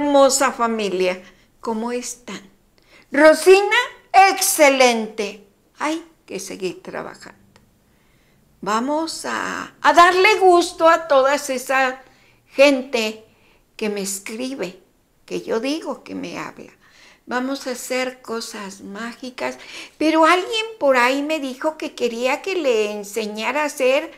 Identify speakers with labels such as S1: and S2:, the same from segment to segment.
S1: hermosa familia. ¿Cómo están? Rosina, excelente. Hay que seguir trabajando. Vamos a, darle gusto a toda esa gente que me escribe, que yo digo que me habla. Vamos a hacer cosas mágicas. Pero alguien por ahí me dijo que quería que le enseñara a hacer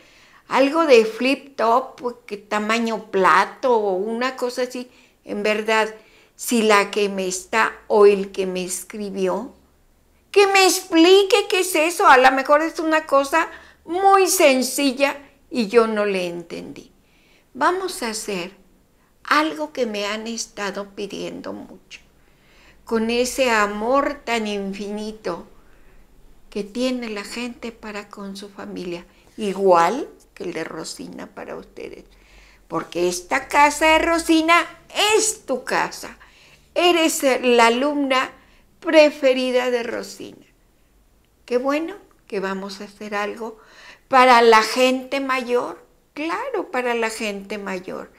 S1: algo de flip top, que tamaño plato o una cosa así en verdad, si la que me está o el que me escribió, que me explique qué es eso. A lo mejor es una cosa muy sencilla y yo no le entendí. Vamos a hacer algo que me han estado pidiendo mucho, con ese amor tan infinito que tiene la gente para con su familia, igual que el de Rosina para ustedes porque esta casa de Rosina es tu casa. Eres la alumna preferida de Rosina. Qué bueno que vamos a hacer algo para la gente mayor, claro, para la gente mayor,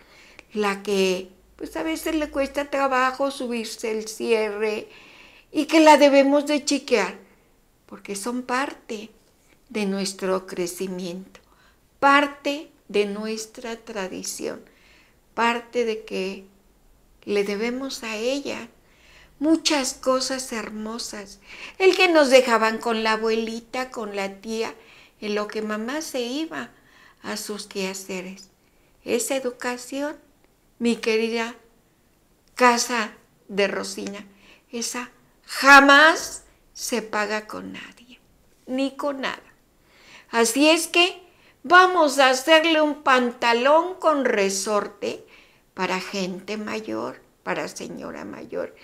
S1: la que pues a veces le cuesta trabajo subirse el cierre y que la debemos de chequear, porque son parte de nuestro crecimiento, parte de nuestra tradición, parte de que le debemos a ella muchas cosas hermosas. El que nos dejaban con la abuelita, con la tía, en lo que mamá se iba a sus quehaceres. Esa educación, mi querida casa de Rosina, esa jamás se paga con nadie, ni con nada. Así es que Vamos a hacerle un pantalón con resorte para gente mayor, para señora mayor.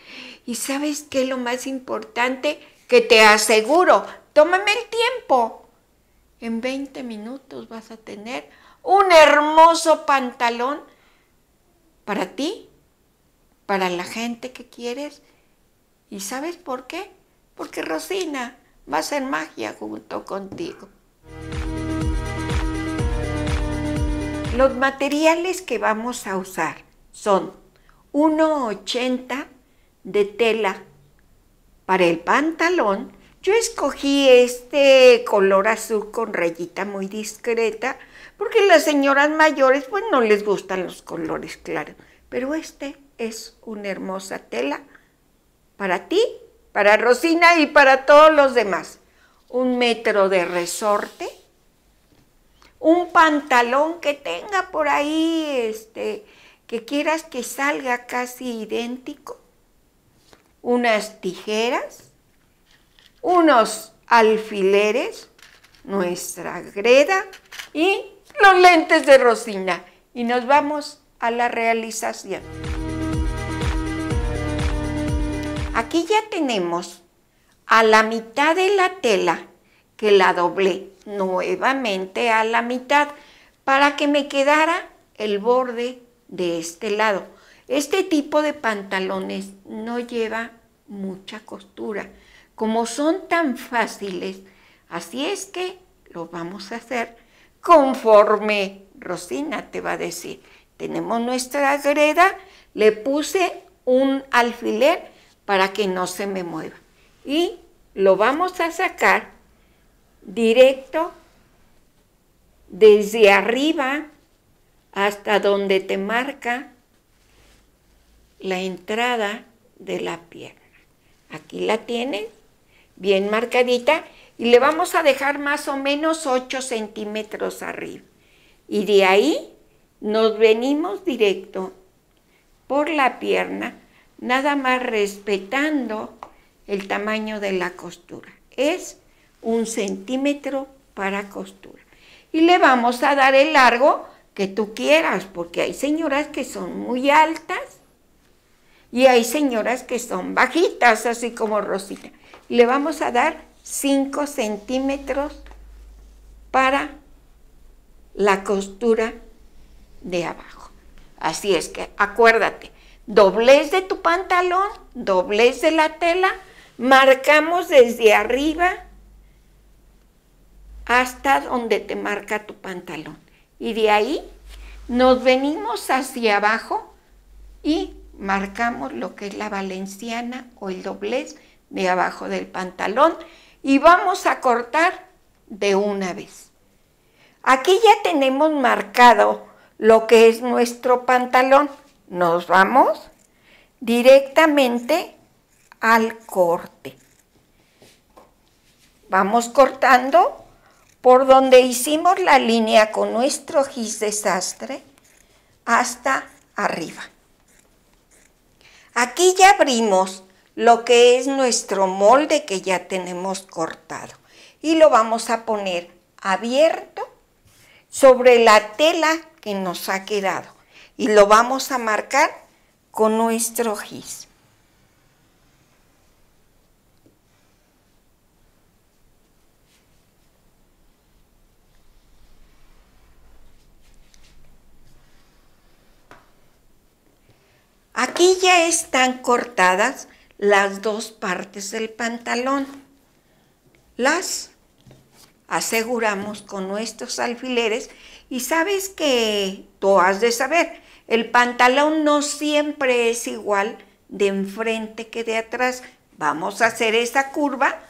S1: Y sabes qué es lo más importante? Que te aseguro, tómame el tiempo. En 20 minutos vas a tener un hermoso pantalón para ti, para la gente que quieres. ¿Y sabes por qué? Porque Rosina va a hacer magia junto contigo. Los materiales que vamos a usar son 1,80 de tela para el pantalón. Yo escogí este color azul con rayita muy discreta porque las señoras mayores pues no les gustan los colores claros. Pero este es una hermosa tela para ti, para Rosina y para todos los demás. Un metro de resorte un pantalón que tenga por ahí, este, que quieras que salga casi idéntico, unas tijeras, unos alfileres, nuestra greda y los lentes de Rosina. Y nos vamos a la realización. Aquí ya tenemos a la mitad de la tela que la doblé nuevamente a la mitad para que me quedara el borde de este lado. Este tipo de pantalones no lleva mucha costura. Como son tan fáciles, así es que lo vamos a hacer conforme Rosina te va a decir. Tenemos nuestra greda, le puse un alfiler para que no se me mueva. Y lo vamos a sacar directo desde arriba hasta donde te marca la entrada de la pierna. Aquí la tienen, bien marcadita, y le vamos a dejar más o menos 8 centímetros arriba. Y de ahí nos venimos directo por la pierna, nada más respetando el tamaño de la costura. Es un centímetro para costura. Y le vamos a dar el largo que tú quieras, porque hay señoras que son muy altas y hay señoras que son bajitas, así como Rosita. Le vamos a dar 5 centímetros para la costura de abajo. Así es que acuérdate, doblez de tu pantalón, doblez de la tela, marcamos desde arriba hasta donde te marca tu pantalón. Y de ahí nos venimos hacia abajo y marcamos lo que es la valenciana o el doblez de abajo del pantalón y vamos a cortar de una vez. Aquí ya tenemos marcado lo que es nuestro pantalón. Nos vamos directamente al corte. Vamos cortando por donde hicimos la línea con nuestro gis desastre hasta arriba. Aquí ya abrimos lo que es nuestro molde que ya tenemos cortado y lo vamos a poner abierto sobre la tela que nos ha quedado y lo vamos a marcar con nuestro gis. Y ya están cortadas las dos partes del pantalón. Las aseguramos con nuestros alfileres y sabes que tú has de saber, el pantalón no siempre es igual de enfrente que de atrás. Vamos a hacer esa curva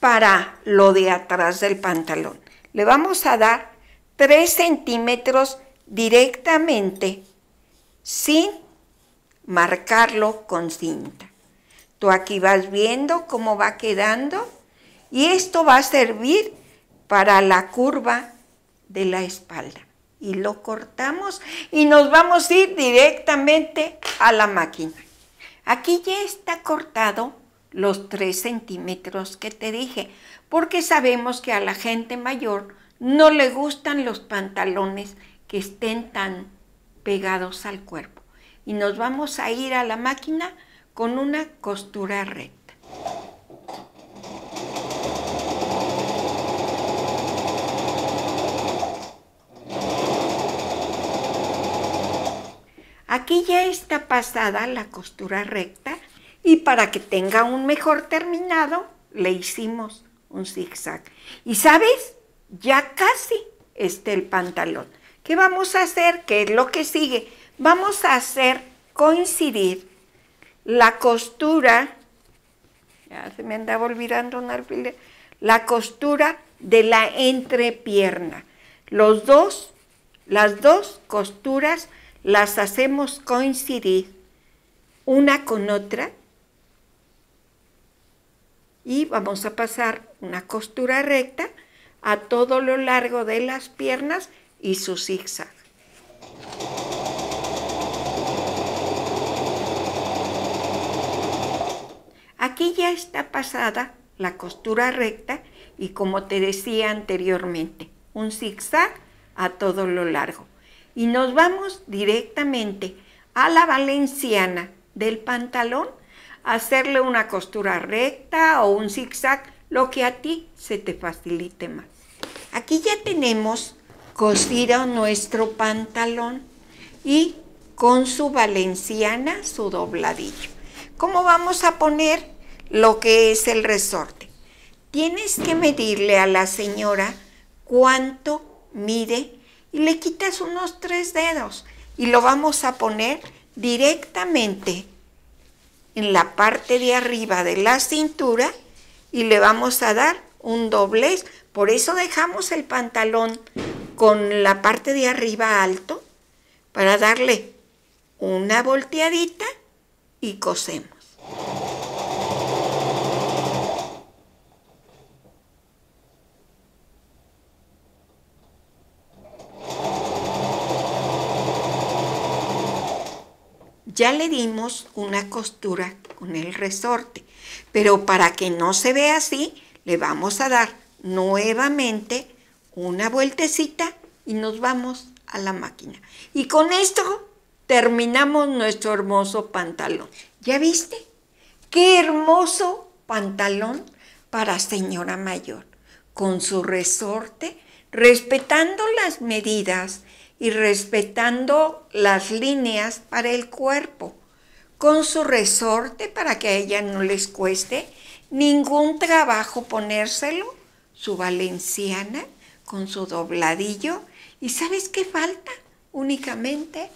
S1: para lo de atrás del pantalón. Le vamos a dar 3 centímetros directamente sin marcarlo con cinta. Tú aquí vas viendo cómo va quedando y esto va a servir para la curva de la espalda. Y lo cortamos y nos vamos a ir directamente a la máquina. Aquí ya está cortado los 3 centímetros que te dije, porque sabemos que a la gente mayor no le gustan los pantalones que estén tan pegados al cuerpo y nos vamos a ir a la máquina con una costura recta. Aquí ya está pasada la costura recta y para que tenga un mejor terminado le hicimos un zigzag. Y sabes, ya casi está el pantalón. ¿Qué vamos a hacer? ¿Qué es lo que sigue? Vamos a hacer coincidir la costura, ya se me andaba olvidando un alfiler, la costura de la entrepierna. Los dos, las dos costuras las hacemos coincidir una con otra y vamos a pasar una costura recta a todo lo largo de las piernas y su zigzag. Aquí ya está pasada la costura recta y como te decía anteriormente, un zigzag a todo lo largo. Y nos vamos directamente a la valenciana del pantalón a hacerle una costura recta o un zigzag, lo que a ti se te facilite más. Aquí ya tenemos cosido nuestro pantalón y con su valenciana su dobladillo. ¿Cómo vamos a poner lo que es el resorte. Tienes que medirle a la señora cuánto mide y le quitas unos tres dedos y lo vamos a poner directamente en la parte de arriba de la cintura y le vamos a dar un doblez. Por eso dejamos el pantalón con la parte de arriba alto para darle una volteadita y cosemos. Ya le dimos una costura con el resorte, pero para que no se vea así, le vamos a dar nuevamente una vueltecita y nos vamos a la máquina. Y con esto terminamos nuestro hermoso pantalón. ¿Ya viste? ¡Qué hermoso pantalón para señora mayor! Con su resorte, respetando las medidas y respetando las líneas para el cuerpo, con su resorte para que a ella no les cueste ningún trabajo ponérselo, su valenciana con su dobladillo y ¿sabes qué falta? Únicamente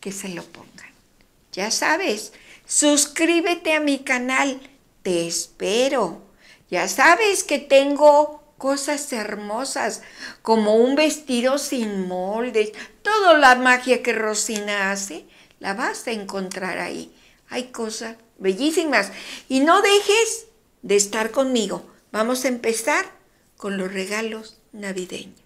S1: que se lo pongan. Ya sabes, suscríbete a mi canal, te espero. Ya sabes que tengo cosas hermosas, como un vestido sin moldes. Toda la magia que Rosina hace, la vas a encontrar ahí. Hay cosas bellísimas. Y no dejes de estar conmigo. Vamos a empezar con los regalos navideños.